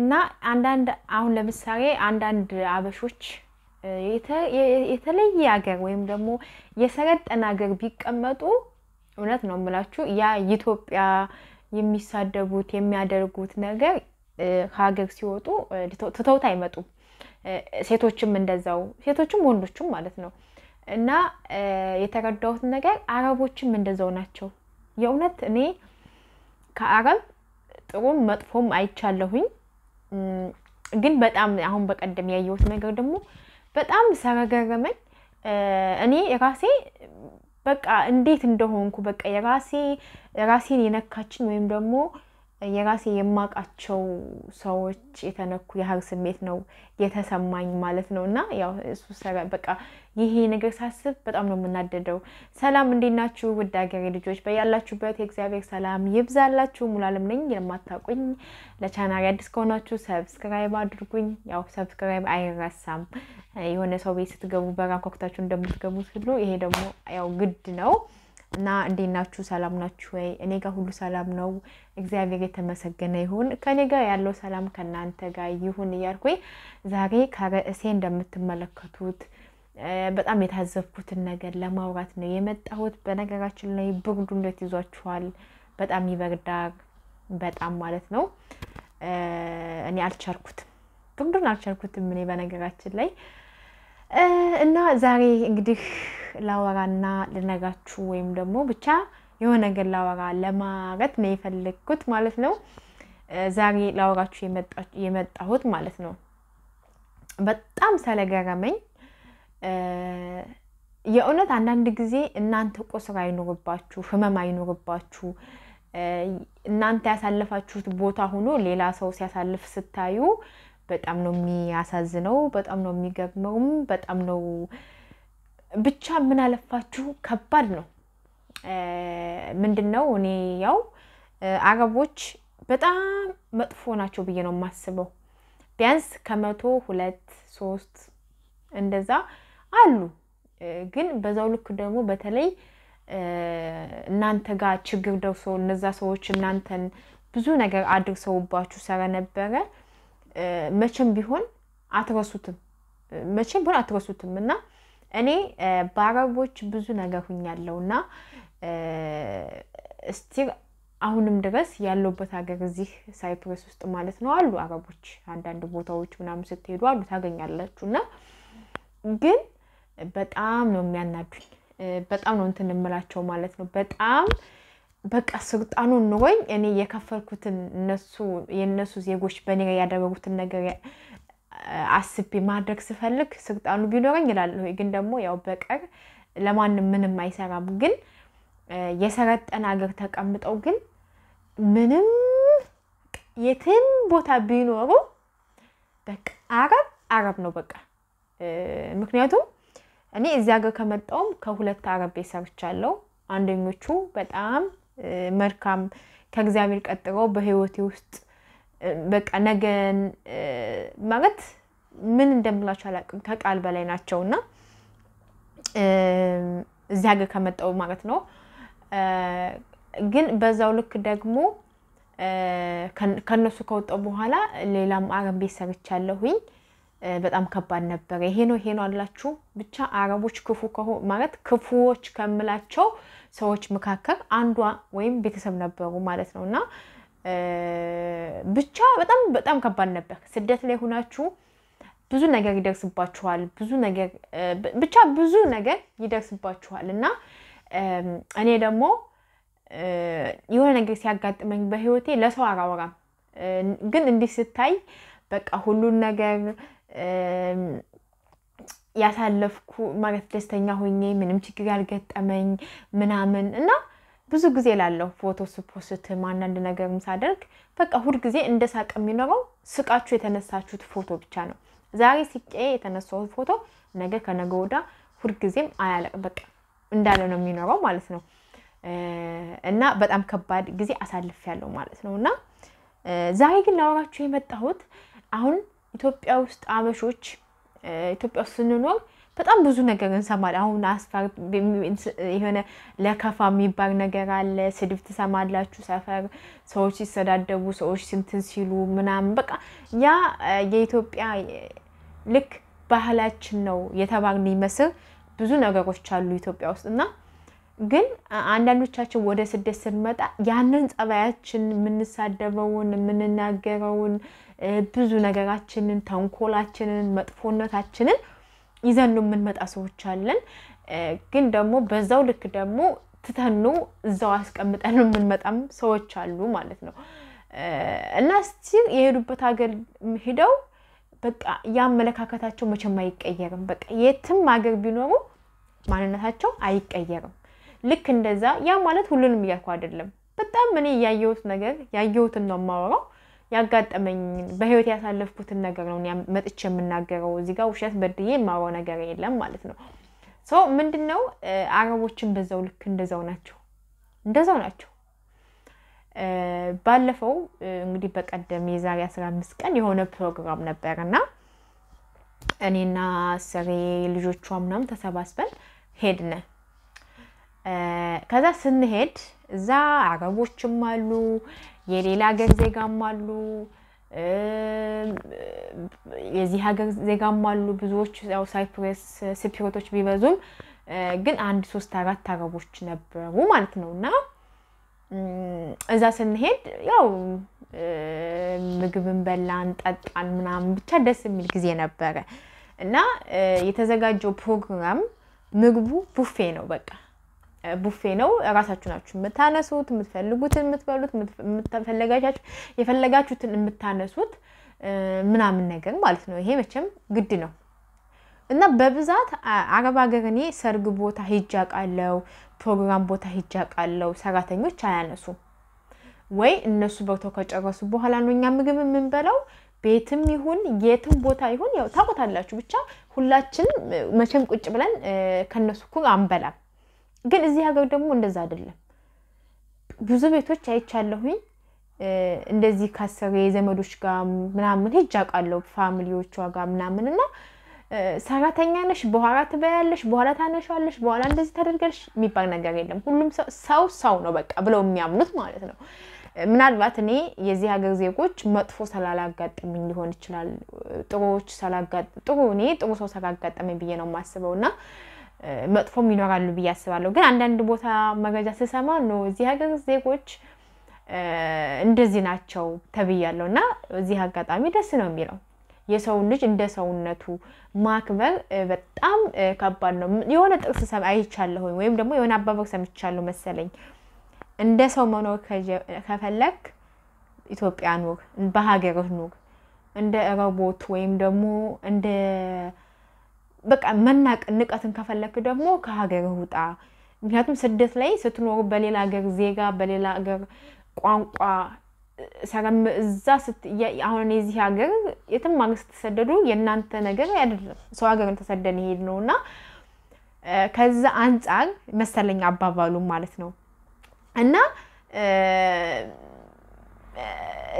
እና አንዳንድ አሁን ለምሳሌ አንዳንድ አበሾች የተለየ ሀገር ወይም ደግሞ የሰለጠነ ሀገር ቢቀመጡ እውነት ነው የምላችሁ ያ ኢትዮጵያ የሚሳደቡት የሚያደርጉት ነገር ከሀገር ሲወጡ ትተውት አይመጡም። ሴቶችም እንደዛው ሴቶችም ወንዶችም ማለት ነው። እና የተረዳሁት ነገር አረቦችም እንደዛው ናቸው። የእውነት እኔ ከአረብ ጥሩም መጥፎም አይቻለሁኝ። ግን በጣም አሁን በቀደም ያየሁት ነገር ደግሞ በጣም ሰረገረመኝ። እኔ ራሴ በቃ እንዴት እንደሆንኩ በቃ የራሴ ራሴን የነካችን ወይም ደግሞ የራሴ የማውቃቸው ሰዎች የተነኩ ያህል ስሜት ነው የተሰማኝ ማለት ነው። እና ያው እሱ በቃ ይሄ ነገር ሳስብ በጣም ነው የምናደደው። ሰላም እንዴት ናችሁ? ውድ ሀገሬ ልጆች በያላችሁበት የእግዚአብሔር ሰላም ይብዛላችሁ። ሙሉዓለም ነኝ። የማታውቁኝ ለቻናሪ አዲስ ከሆናችሁ ሰብስክራይብ አድርጉኝ። ያው ሰብስክራይብ አይረሳም። የሆነ ሰው ቤት ስትገቡ በራ ኮክታችሁ እንደምትገቡት ሁሉ ይሄ ደግሞ ያው ግድ ነው። እና እንዴት ናችሁ? ሰላም ናችሁ ወይ? እኔ ጋር ሁሉ ሰላም ነው፣ እግዚአብሔር የተመሰገነ ይሁን። ከኔ ጋር ያለው ሰላም ከእናንተ ጋር ይሁን እያልኩኝ ዛሬ ከርዕሴ እንደምትመለከቱት በጣም የታዘብኩትን ነገር ለማውራት ነው የመጣሁት። በነገራችን ላይ ብርዱ እንዴት ይዟችኋል? በጣም ይበርዳል፣ በጣም ማለት ነው። እኔ አልቻልኩትም፣ ብርዱን አልቻልኩትም። እኔ በነገራችን ላይ እና ዛሬ እንግዲህ ላወራና ልነጋችሁ ወይም ደግሞ ብቻ የሆነ ነገር ላወራ ለማረት ነው የፈለግኩት ማለት ነው። ዛሬ ላወራችሁ የመጣሁት ማለት ነው በጣም ስለገረመኝ የእውነት አንዳንድ ጊዜ እናንተ ቁስር አይኖርባችሁ፣ ህመም አይኖርባችሁ እናንተ ያሳለፋችሁት ቦታ ሆኖ ሌላ ሰው ሲያሳልፍ ስታዩ በጣም ነው የሚያሳዝነው። በጣም ነው የሚገርመውም። በጣም ነው ብቻ ምን አለፋችሁ ከባድ ነው። ምንድን ነው እኔ ያው አረቦች በጣም መጥፎ ናቸው ብዬ ነው የማስበው። ቢያንስ ከመቶ ሁለት ሶስት እንደዛ አሉ። ግን በዛው ልክ ደግሞ በተለይ እናንተ ጋር ችግር ደርሶ እነዛ ሰዎች እናንተን ብዙ ነገር አድርሰውባችሁ ስለነበረ መቼም ቢሆን አትረሱትም፣ መቼም ቢሆን አትረሱትም እና እኔ በአረቦች ብዙ ነገር ሁኛለሁ እና እስቲር አሁንም ድረስ ያለውበት ሀገር እዚህ ሳይፕረስ ውስጥ ማለት ነው አሉ አረቦች። አንዳንድ ቦታዎች ምናምን ስትሄዱ አሉ ታገኛላችሁ። እና ግን በጣም ነው የሚያናዱኝ፣ በጣም ነው እንትን እምላቸው ማለት ነው በጣም በቃ ስልጣኑን ኑሮኝ እኔ የከፈልኩትን እነሱ የእነሱ ዜጎች በእኔ ላይ ያደረጉትን ነገር አስቤ ማድረግ ስፈልግ ስልጣኑ ቢኖረኝ ይላለሁ። ግን ደግሞ ያው በቀር ለማንም ምንም አይሰራም። ግን የሰረጠን ሀገር ተቀምጠው ግን ምንም የትም ቦታ ቢኖሩ በቃ አረብ አረብ ነው በቃ። ምክንያቱም እኔ እዚህ ሀገር ከመጣውም ከሁለት አረብ ቤት ሰርቻለሁ። አንደኞቹ በጣም መልካም ከእግዚአብሔር ቀጥሎ በህይወቴ ውስጥ በቃ ነገን ማለት ምን እንደምላቸው አላውቅም። ከቃል በላይ ናቸው እና እዚህ ሀገር ከመጣው ማለት ነው። ግን በዛው ልክ ደግሞ ከነሱ ከወጣው በኋላ ሌላም አረም ቤት ሰርቻለሁኝ። በጣም ከባድ ነበረ። ይሄ ነው ይሄ ነው አላችሁ። ብቻ አረቦች ክፉ ማለት ክፉዎች ከምላቸው ሰዎች መካከል አንዷ ወይም ቤተሰብ ነበሩ ማለት ነው እና ብቻ በጣም በጣም ከባድ ነበር። ስደት ላይ ሆናችሁ ብዙ ነገር ይደርስባችኋል። ብዙ ነገር ብቻ ብዙ ነገር ይደርስባችኋል እና እኔ ደግሞ የሆነ ነገር ሲያጋጥመኝ በህይወቴ ለሰው አራወራም ግን እንዲህ ስታይ በቃ ሁሉን ነገር ያሳለፍኩ ማለት ደስተኛ ሆኜ ምንም ችግር ያልገጠመኝ ምናምን እና ብዙ ጊዜ ላለው ፎቶ ስፖስት አንዳንድ ነገርም ሳደርግ በቃ ሁልጊዜ እንደ ሳቅ የሚኖረው ስቃችሁ የተነሳችሁት ፎቶ ብቻ ነው። ዛሬ ሲቄ የተነሳሁት ፎቶ ነገ ከነገ ወዳ ሁልጊዜም አያለቅ በቃ እንዳለ ነው የሚኖረው ማለት ነው። እና በጣም ከባድ ጊዜ አሳልፍ ያለው ማለት ነው። እና ዛሬ ግን ላወራችሁ የመጣሁት አሁን ኢትዮጵያ ውስጥ አበሾች ኢትዮጵያ ውስጥ ስንኖር በጣም ብዙ ነገር እንሰማለን። አሁን አስፈር የሆነ ለከፋ የሚባል ነገር አለ። ስድብ ትሰማላችሁ። ሰፈር ሰዎች ሲሰዳደቡ፣ ሰዎች ስንትን ሲሉ ምናምን በቃ ያ የኢትዮጵያ ልክ ባህላችን ነው የተባልን ይመስል ብዙ ነገሮች አሉ ኢትዮጵያ ውስጥ እና ግን አንዳንዶቻችን ወደ ስደት ስንመጣ ያንን ጸባያችን የምንሳደበውን የምንናገረውን ብዙ ነገራችንን፣ ተንኮላችንን፣ መጥፎነታችንን ይዘን ነው የምንመጣ ሰዎች አለን። ግን ደግሞ በዛው ልክ ደግሞ ትተኑ እዛው አስቀምጠን የምንመጣም ሰዎች አሉ ማለት ነው እና ስቲል የሄዱበት ሀገር ሂደው በቃ የአመለካከታቸው መቼም አይቀየርም። በቃ የትም ሀገር ቢኖሩ ማንነታቸው አይቀየርም። ልክ እንደዛ ያ ማለት ሁሉንም እያልኩ አይደለም። በጣም እኔ ያየሁት ነገር ያየሁትን ነው የማወራው። ያጋጠመኝ በህይወት ያሳለፍኩትን ነገር ነው መጥቼ የምናገረው። እዚህ ጋር ውሸት በድዬ የማወራው ነገር የለም ማለት ነው። ሰው ምንድን ነው አረቦችን በዛው ልክ እንደዛው ናቸው፣ እንደዛው ናቸው። ባለፈው እንግዲህ በቀደም የዛሬ አስራ አምስት ቀን የሆነ ፕሮግራም ነበር እና እኔና ስሬ ልጆቿ ምናምን ተሰባስበን ሄድነ ከዛ ስንሄድ እዛ አረቦችም አሉ የሌላ ሀገር ዜጋም አሉ፣ የዚህ ሀገር ዜጋም አሉ። ብዙዎች ያው ሳይፕሬስ ስፒሮቶች ቢበዙም ግን አንድ ሶስት አራት አረቦች ነበሩ ማለት ነው እና እዛ ስንሄድ ያው ምግብን በላን፣ ጠጣን ምናምን ብቻ ደስ የሚል ጊዜ ነበረ እና የተዘጋጀው ፕሮግራም ምግቡ ቡፌ ነው በቃ ቡፌ ነው። ራሳችሁ ናችሁ የምታነሱት፣ የምትፈልጉትን የምትበሉት፣ የፈለጋችሁትን የምታነሱት ምናምን ነገር ማለት ነው። ይሄ መቼም ግድ ነው እና በብዛት አረብ ሀገር እኔ ሰርግ ቦታ ሂጃ ቃለው ፕሮግራም ቦታ ሂጃ ቃለው ሰራተኞች አያነሱም ወይ እነሱ በርተው ከጨረሱ በኋላ ነው እኛ ምግብ የምንበላው። ቤትም ይሁን የትም ቦታ ይሁን ያው ታውቁታላችሁ። ብቻ ሁላችን መቼም ቁጭ ብለን ከነሱ ኩር አንበላም። ግን እዚህ ሀገር ደግሞ እንደዛ አይደለም። ብዙ ቤቶች አይቻለሁኝ። እንደዚህ ካሰሬ ዘመዶች ጋር ምናምን ሄጅ አውቃለሁ፣ ፋሚሊዎቿ ጋር ምናምን እና ሰራተኛ ነሽ፣ በኋላ ትበያለሽ፣ በኋላ ታነሻለሽ፣ በኋላ እንደዚህ ታደርጋለሽ የሚባል ነገር የለም። ሁሉም ሰው ሰው ነው በቃ ብለው የሚያምኑት ማለት ነው። ምናልባት እኔ የዚህ ሀገር ዜጎች መጥፎ ስላላጋጠመኝ ሊሆን ይችላል። ጥሩዎች ስላጋ ጥሩ እኔ ጥሩ ሰው ስላጋጠመኝ ብዬ ነው የማስበው እና መጥፎም ይኖራሉ ብዬ አስባለሁ። ግን አንዳንድ ቦታ መረጃ ስሰማ ነው እዚህ ሀገር ዜጎች እንደዚህ ናቸው ተብያለሁ እና እዚህ አጋጣሚ ደስ ነው የሚለው የሰውን ልጅ እንደ ሰውነቱ ማክበር በጣም ከባድ ነው። የሆነ ጥቅስ አይቻለሁኝ ወይም ደግሞ የሆነ አባባል ሰምቻለሁ መሰለኝ እንደ ሰው መኖር ከፈለግ ኢትዮጵያ ኑር፣ በሀገርህ ኑር። እንደ ረቦት ወይም ደግሞ እንደ በቃ መናቅ ንቀትን ከፈለክ ደግሞ ከሀገር ውጣ። ምክንያቱም ስደት ላይ ስትኖሩ በሌላ ሀገር ዜጋ፣ በሌላ ሀገር ቋንቋ ሰረም እዛ አሁን የዚህ ሀገር የትም ሀገር ስትሰደዱ የእናንተ ነገር አይደለም፣ ሰው ሀገርን ተሰደን ይሄድ ነው እና ከዛ አንጻር መሰለኝ አባባሉ ማለት ነው እና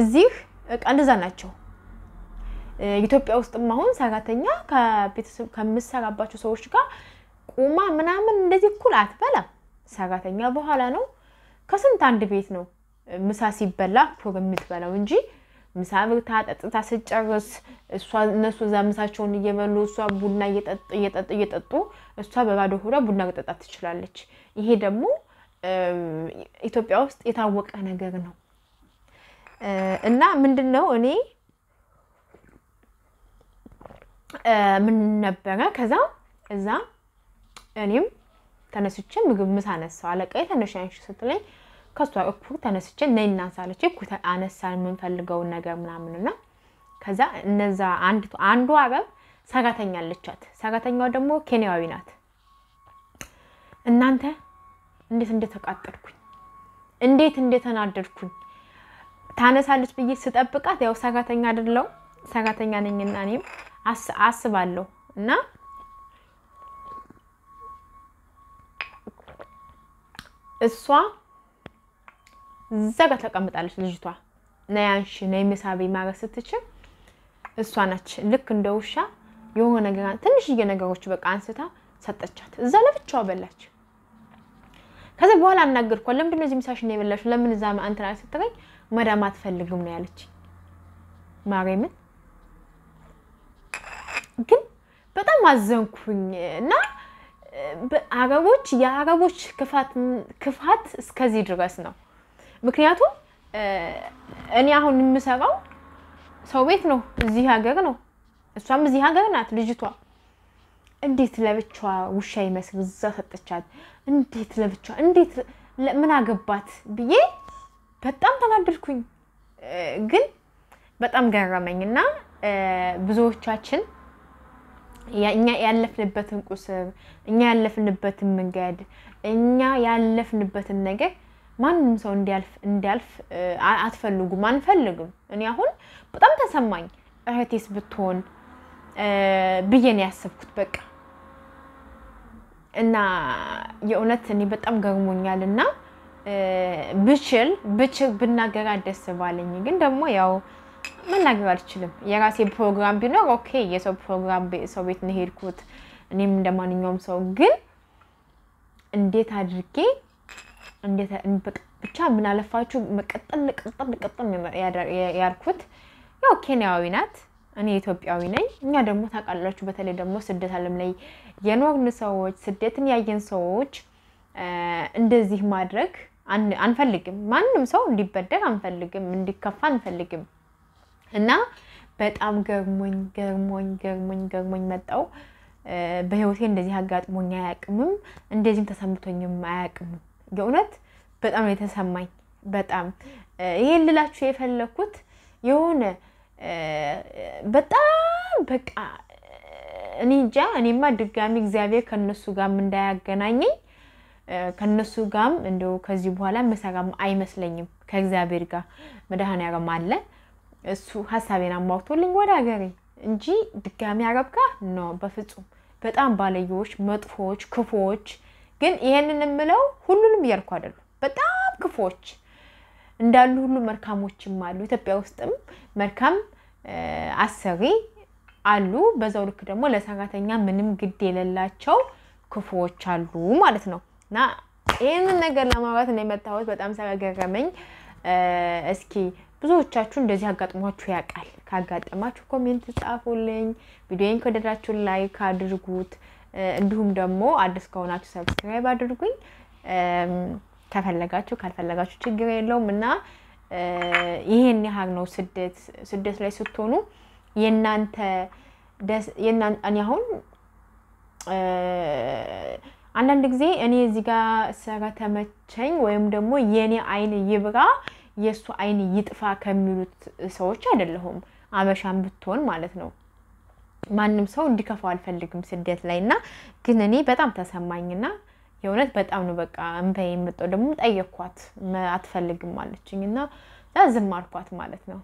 እዚህ በቃ እንደዛ ናቸው። ኢትዮጵያ ውስጥም አሁን ሰራተኛ ከቤተሰብ ከምሰራባቸው ሰዎች ጋር ቁማ ምናምን እንደዚህ እኩል አትበላም። ሰራተኛ በኋላ ነው ከስንት አንድ ቤት ነው ምሳ ሲበላ ፕሮግ የምትበላው እንጂ ምሳ ብርታ ጠጥታ ስጨርስ እሷ እነሱ እዛ ምሳቸውን እየበሉ እሷ ቡና እየጠጡ እየጠጡ እሷ በባዶ ሆዳ ቡና መጠጣት ትችላለች። ይሄ ደግሞ ኢትዮጵያ ውስጥ የታወቀ ነገር ነው እና ምንድን ነው እኔ ምን ነበረ ከዛ እዛ እኔም ተነስቼ ምግብ ምሳ አነሳው። አለቃዬ ተነሽ አንሺ ስትለኝ ከሷ እኩል ተነስቼ ነይ እናንሳ አለች። እኩል የምንፈልገውን ነገር ምናምን ምናምንና ከዛ እነዛ አንድ አንዱ አረብ ሰራተኛ አለቻት። ሰራተኛው ደግሞ ኬንያዊ ናት። እናንተ እንዴት እንደተቃጠልኩኝ እንዴት እንደተናደድኩኝ ታነሳለች ብዬ ስጠብቃት ያው ሰራተኛ አይደለው ሰራተኛ ነኝና እኔም አስባለሁ እና እሷ እዛ ጋር ተቀምጣለች። ልጅቷ ነይ አንሺ ነይ ምሳ በይ ስትችል እሷ ናች ልክ እንደ ውሻ የሆነ ነገር ትንሽዬ ነገሮች በቃ አንስታ ሰጠቻት። እዛ ለብቻዋ በላች። ከዚ በኋላ አናገርኳት። ለምንድን ነው እዚህ ምሳሽን የበላሽው? ለምን እዛ እንትና ስትለኝ መዳም አትፈልግም ነው ያለች ማርያምን ግን በጣም አዘንኩኝ እና አረቦች የአረቦች ክፋት እስከዚህ ድረስ ነው። ምክንያቱም እኔ አሁን የምሰራው ሰው ቤት ነው፣ እዚህ ሀገር ነው። እሷም እዚህ ሀገር ናት ልጅቷ። እንዴት ለብቻዋ ውሻ ይመስል እዛ ሰጠቻት። እንዴት ለብቻዋ እንዴት ምን አገባት ብዬ በጣም ተናደድኩኝ። ግን በጣም ገረመኝ እና ብዙዎቻችን እኛ ያለፍንበትን ቁስብ፣ እኛ ያለፍንበትን መንገድ እኛ ያለፍንበትን ነገር ማንም ሰው እንዲያልፍ እንዲያልፍ አትፈልጉም፣ አንፈልግም። እኔ አሁን በጣም ተሰማኝ እህቴስ ብትሆን ብዬ ነው ያሰብኩት በቃ እና የእውነት እኔ በጣም ገርሞኛል። እና ብችል ብችል ብናገራት ደስ ባለኝ ግን ደግሞ ያው መናገር አልችልም። የራሴ ፕሮግራም ቢኖር ኦኬ፣ የሰው ፕሮግራም ሰው ቤት ነው እኔም እንደ ማንኛውም ሰው ግን እንዴት አድርጌ ብቻ ምን አለፋችሁ መቀጠል ቅጥል ቅጥል ያልኩት ያው ኬንያዊ ናት፣ እኔ ኢትዮጵያዊ ነኝ። እኛ ደግሞ ታውቃላችሁ፣ በተለይ ደግሞ ስደት ዓለም ላይ የኖርን ሰዎች ስደትን ያየን ሰዎች እንደዚህ ማድረግ አንፈልግም። ማንም ሰው እንዲበደር አንፈልግም፣ እንዲከፋ አንፈልግም። እና በጣም ገርሞኝ ገርሞኝ ገርሞኝ ገርሞኝ መጣው። በህይወቴ እንደዚህ አጋጥሞኝ አያቅምም፣ እንደዚህም ተሰምቶኝም አያቅምም። የእውነት በጣም የተሰማኝ። በጣም ይሄን ልላችሁ የፈለኩት የሆነ በጣም በቃ እኔ እንጃ። እኔማ ድጋሚ እግዚአብሔር ከነሱ ጋርም እንዳያገናኘኝ ከነሱ ጋርም እንደው ከዚህ በኋላ መሰራም አይመስለኝም። ከእግዚአብሔር ጋር መድኃኔዓለም አለ እሱ ሀሳቤን አሟግቶልኝ ወደ ሀገሬ እንጂ ድጋሚ አረብ ኖ፣ በፍጹም በጣም ባለየዎች፣ መጥፎዎች፣ ክፉዎች። ግን ይሄንን የምለው ሁሉንም እያልኩ አይደለም። በጣም ክፉዎች እንዳሉ ሁሉ መልካሞችም አሉ። ኢትዮጵያ ውስጥም መልካም አሰሪ አሉ። በዛው ልክ ደግሞ ለሰራተኛ ምንም ግድ የሌላቸው ክፉዎች አሉ ማለት ነው። እና ይህንን ነገር ለማውራት ነው የመጣሁት። በጣም ስለገረመኝ እስኪ ብዙዎቻችሁ እንደዚህ አጋጥሟችሁ ያውቃል። ካጋጠማችሁ ኮሜንት ጻፉልኝ። ቪዲዮን ከወደዳችሁን ላይክ አድርጉት። እንዲሁም ደግሞ አዲስ ከሆናችሁ ሰብስክራይብ አድርጉኝ። ከፈለጋችሁ ካልፈለጋችሁ ችግር የለውም እና ይሄን ያህል ነው ስደት ስደት ላይ ስትሆኑ የእናንተ እኔ አሁን አንዳንድ ጊዜ እኔ እዚህ ጋር ስራ ተመቸኝ ወይም ደግሞ የእኔ አይን ይብራ የእሱ አይን ይጥፋ ከሚሉት ሰዎች አይደለሁም። አበሻም ብትሆን ማለት ነው። ማንም ሰው እንዲከፋው አልፈልግም ስደት ላይ እና ግን እኔ በጣም ተሰማኝና የእውነት በጣም ነው በቃ እንበይ የምጠው ደግሞ ጠየኳት። አትፈልግም አለችኝ እና ዝም አልኳት ማለት ነው።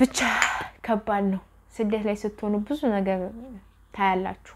ብቻ ከባድ ነው ስደት ላይ ስትሆኑ ብዙ ነገር ታያላችሁ።